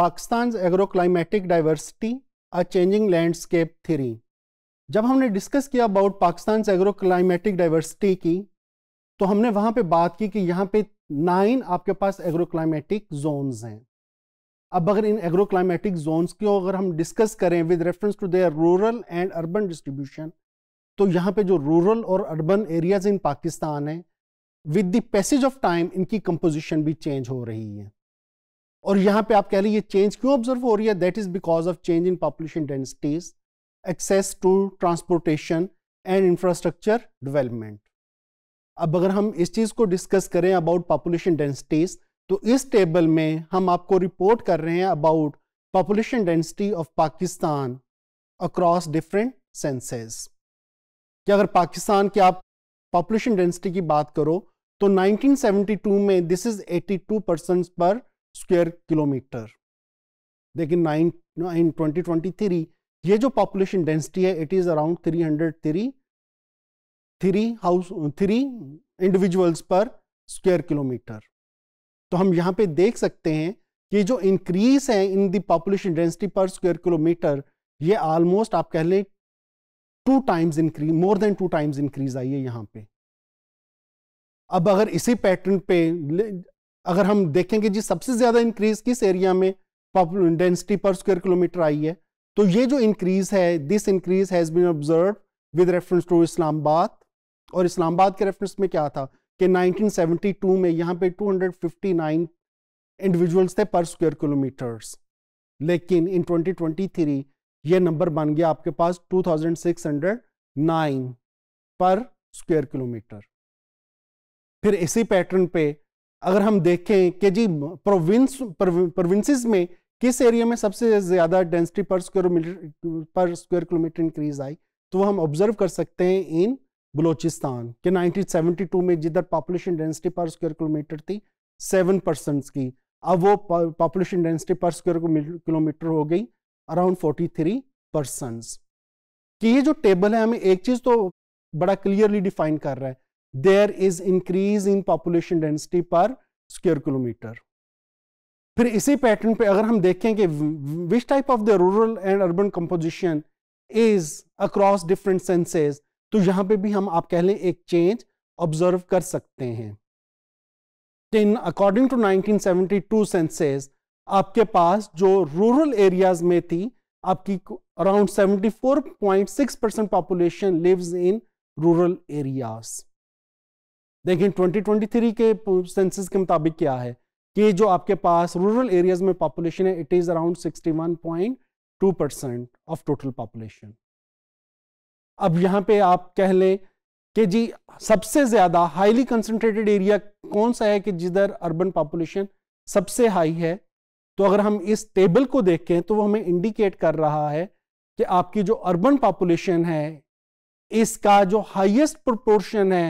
Pakistan agroclimatic diversity a changing landscape three जब हमने discuss किया अबाउट पाकिस्तान एग्रोक्लाइमेटिक डाइवर्सिटी की तो हमने वहां पे बात की कि यहाँ पे नाइन आपके पास एग्रोक्लाइमेटिक जोन्स हैं अब अगर इन एग्रोक्लाइमेटिक जोन्स की अगर हम डिस्कस करें with reference to their rural and urban distribution तो यहाँ पे जो रूरल और अर्बन एरियाज इन पाकिस्तान है with the passage of time इनकी कंपोजिशन भी चेंज हो रही है और यहाँ पे आप कह रहे ये चेंज क्यों ऑब्जर्व हो रही है that is because of change in population densities access to transportation and infrastructure development अब अगर हम इस चीज़ को डिस्कस करें अबाउट पॉपुलेशन डेंसिटीज तो इस टेबल में हम आपको रिपोर्ट कर रहे हैं about population density of Pakistan across different censuses कि अगर पाकिस्तान की आप पॉपुलेशन डेंसिटी की बात करो तो 1972 में this is 82 percent per square kilometer देखिए nine in twenty twenty three ये जो पॉपुलेशन डेंसिटी है it is around three hundred three three house three individuals per square kilometer तो हम यहां पे देख सकते हैं कि जो इंक्रीज है in the population density per square kilometer ये ऑलमोस्ट आप कह लें two times increase more than two times increase आई है यहां पे अब अगर इसी पैटर्न पे अगर हम देखेंगे जी सबसे ज्यादा इंक्रीज किस एरिया में density per square kilometre I है तो ये जो इंक्रीज है this increase has been observe with reference to Islamabad और इस्लामाबाद के रेफरेंस में क्या था कि 1972 में यहाँ पे 259 इंडिविजुअल्स थे पर स्क्वायर किलोमीटर्स लेकिन इन 2023 ये नंबर बन गया आपके पास 2609 पर स्क्वायर किलोमीटर फिर इसी पैटर्न पे अगर हम देखें कि जी प्रोविंस प्रोविंसेस में किस एरिया में सबसे ज़्यादा density per square meter per square kilometer increase आई तो हम ऑब्जर्व कर सकते हैं इन बलोचिस्तान के 1972 में जिधर population density per square kilometer थी सेवन परसेंट की अब वो population density per square kilometer हो गई अराउंड फोर्टी थ्री परसेंट कि ये जो टेबल है हमें एक चीज़ तो बड़ा क्लियरली डिफाइन कर रहा है there is increase in population density per square kilometer फिर इसी पैटर्न पे अगर हम देखें कि which type of the rural and urban composition is across different censuses तो यहां पे भी हम आप कह लें एक चेंज ऑब्जर्व कर सकते हैं इन अकॉर्डिंग टू 1972 सेंसेस आपके पास जो रूरल एरियाज में थी आपकी around 74.6 percent population lives in rural areas देखें 2023 के सेंसस के मुताबिक क्या है कि जो आपके पास रूरल एरियाज में पॉपुलेशन है it is around 61.2 percent of total population अब यहां पे आप कह लें कि जी सबसे ज़्यादा हाईली कंसनट्रेटेड एरिया कौन सा है कि जिधर अर्बन पॉपुलेशन सबसे हाई है तो अगर हम इस टेबल को देखें तो वो हमें इंडिकेट कर रहा है कि आपकी जो अर्बन पॉपुलेशन है इसका जो हाइएस्ट प्रोपोर्शन है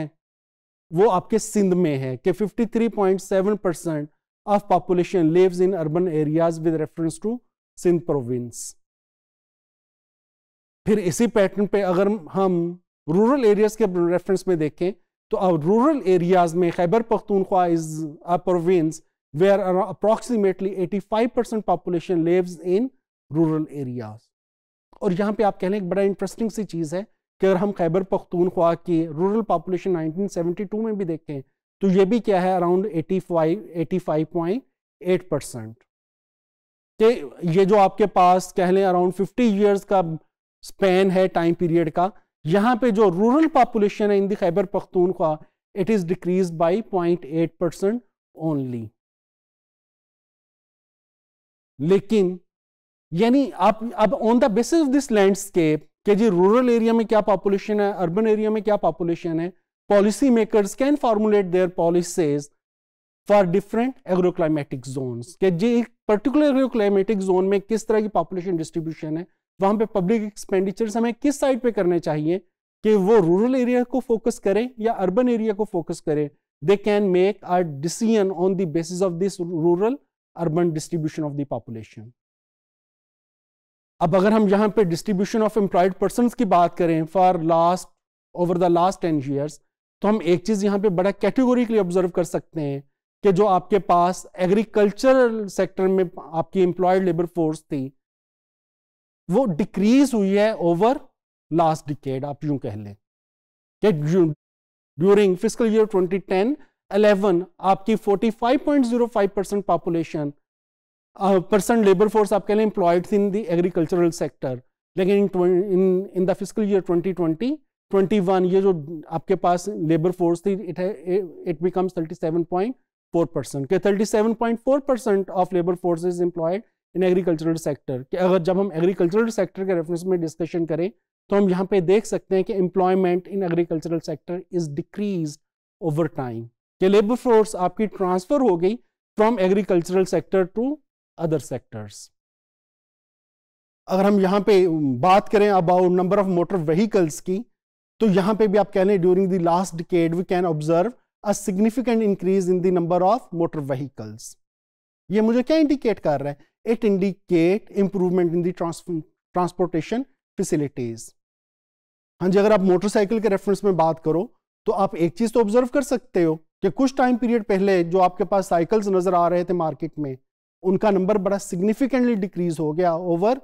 वो आपके सिंध में है कि 53.7 percent of population lives in urban areas with reference to Sindh province फिर इसी पैटर्न पे अगर हम रूरल एरियाज के रेफरेंस में देखें तो अब रूरल एरियाज में Khyber Pakhtunkhwa is a province where approximately 85% population lives in rural areas और यहाँ पे आप कह लें एक बड़ा इंटरेस्टिंग सी चीज़ है कि अगर हम खैबर पख्तूनख्वा की रूरल पॉपुलेशन 1972 में भी देखें तो ये भी क्या है अराउंड 85.8 एट परसेंट कि ये जो आपके पास कह लें अराउंड 50 इयर्स का स्पेन है टाइम पीरियड का यहाँ पे जो रूरल पॉपुलेशन है इन दैबर Khyber Pakhtunkhwa it is decrease by point eight percent only लेकिन यानी आप अब on the basis of this landscape कि जी रूरल एरिया में क्या पॉपुलेशन है अर्बन एरिया में क्या पॉपुलेशन है policy makers can formulate their policies for different agroclimatic zone के जी एक पर्टिकुलर एग्रोक्लाइमेटिक जोन में किस तरह की पॉपुलेशन डिस्ट्रीब्यूशन है वहां पे पब्लिक एक्सपेंडिचर हमें किस साइड पे करने चाहिए कि वो रूरल एरिया को फोकस करें या अर्बन एरिया को फोकस करें they can make our decision on the basis of this rural urban distribution of the population अब अगर हम यहाँ पे डिस्ट्रीब्यूशन ऑफ एम्प्लॉयड पर्सन की बात करें for last over the last ten years तो हम एक चीज़ यहाँ पे बड़ा कैटेगोरिकली ऑब्जर्व कर सकते हैं कि जो आपके पास एग्रीकल्चरल सेक्टर में आपकी एम्प्लॉयड लेबर फोर्स थी वो डिक्रीज हुई है ओवर लास्ट डिकेड आप यूं कह लें कि ड्यूरिंग फिजिकल ईयर 2010 11 आपकी 45.05 percent population percent labour force आप कह लें employed in the agricultural sector लेकिन in in the physical year 2020 21 ये जो आपके पास लेबर फोर्स थी इट इट बिकम्स 37.4 परसेंट के 37.4 percent of labour force is employed in agricultural sector कि अगर जब हम एग्रीकल्चरल सेक्टर के रेफरेंस में डिस्कशन करें तो हम यहाँ पे देख सकते हैं कि employment in agricultural sector is decrease over time कि लेबर फोर्स आपकी ट्रांसफ़र हो गई from agricultural sector to other sectors अगर हम यहां पे बात करें about number of motor vehicles की तो यहां पे भी आप कह लें during the last decade we can observe a significant increase in the number of motor vehicles ये मुझे क्या इंडिकेट कर रहा है it indicate improvement in transportation facilities हाँ जी अगर आप मोटरसाइकिल के रेफरेंस में बात करो तो आप एक चीज तो ऑब्जर्व कर सकते हो कि कुछ टाइम पीरियड पहले जो आपके पास साइकिल्स नजर आ रहे थे मार्केट में उनका नंबर बड़ा सिग्निफिकेंटली डिक्रीज हो गया ओवर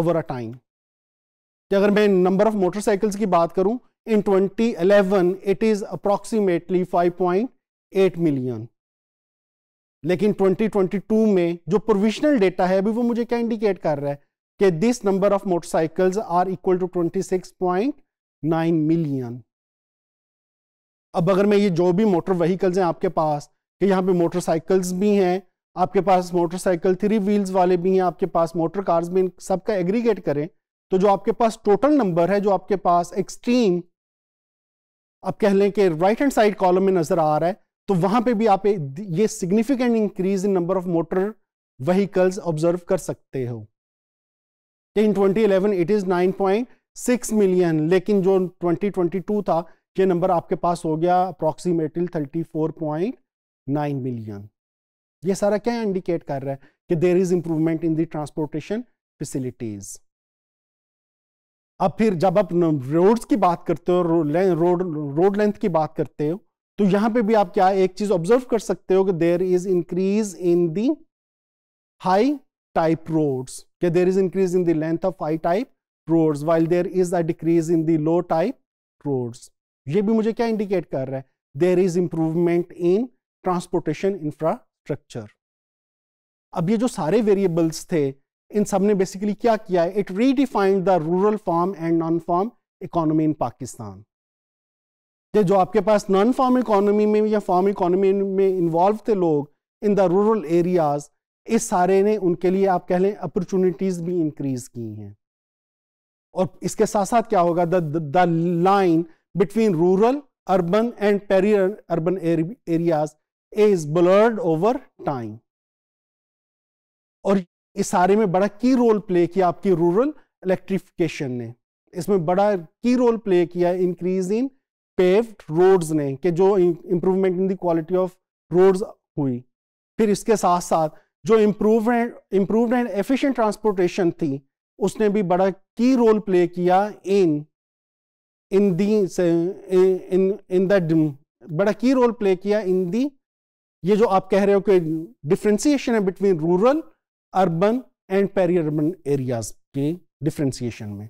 ओवर अ टाइम कि अगर मैं नंबर ऑफ मोटरसाइकिल्स की बात करूं in 2011 it is approximately 5.8 million लेकिन 2022 में जो प्रोविजनल डेटा है अभी वो मुझे क्या इंडिकेट कर रहा है कि this number of motorcycles are equal to 26.9 million अब अगर मैं ये जो भी मोटर व्हीकल्स हैं आपके पास कि पर पे मोटरसाइकिल्स भी हैं आपके पास मोटरसाइकिल थ्री व्हील्स वाले भी हैं आपके पास मोटर कार्स भी इन सबका एग्रीगेट करें तो जो आपके पास टोटल नंबर है जो आपके पास एक्सट्रीम आप कह लें कि राइट हैंड साइड कॉलम में नजर आ रहा है तो वहां पे भी आप ये significant increase in number of motor vehicles observe कर सकते हो इन 2011 इट इज 9.6 मिलियन लेकिन जो 2022 था ये नंबर आपके पास हो गया अप्रोक्सीमेटली 34.9 मिलियन ये सारा क्या इंडिकेट कर रहा है कि there is improvement in the transportation अब फिर जब आप रोड्स की बात करते हो रोड रोड लेंथ की बात करते हो तो यहां पे भी आप क्या एक चीज ऑब्जर्व कर सकते हो कि there is increase in the high type roads कि देर इज इंक्रीज इन देंथ length of high type roads while there is a decrease in the low type roads ये भी मुझे क्या इंडिकेट कर रहा है there is improvement in transportation infrastructure अब ये जो सारे वेरिएबल्स थे इन सब ने बेसिकली क्या किया है it redefined the rural farm and non farm economy in Pakistan ये जो आपके पास नॉन फार्म इकोनॉमी में या फार्म इकोनॉमी में इन्वॉल्व थे लोग इन द रूरल एरियाज इस सारे ने उनके लिए आप कह लें अपॉर्चुनिटीज भी इंक्रीज की हैं और इसके साथ साथ क्या होगा the line between rural urban and peri urban areas is blurred over time और इस सारे में बड़ा की रोल प्ले किया आपकी रूरल इलेक्ट्रिफिकेशन ने इसमें बड़ा की रोल प्ले किया इंक्रीज इन पेव्ड रोड्स ने कि जो improvement in the quality of roads हुई फिर इसके साथ साथ जो improvement improve and efficient transportation थी उसने भी बड़ा की रोल प्ले किया इन इन दी इन इन द बड़ा की रोल प्ले किया इन दी ये जो आप कह रहे हो कि डिफ्रेंसीशन है between rural urban and peri urban areas के डिफ्रेंसीशन में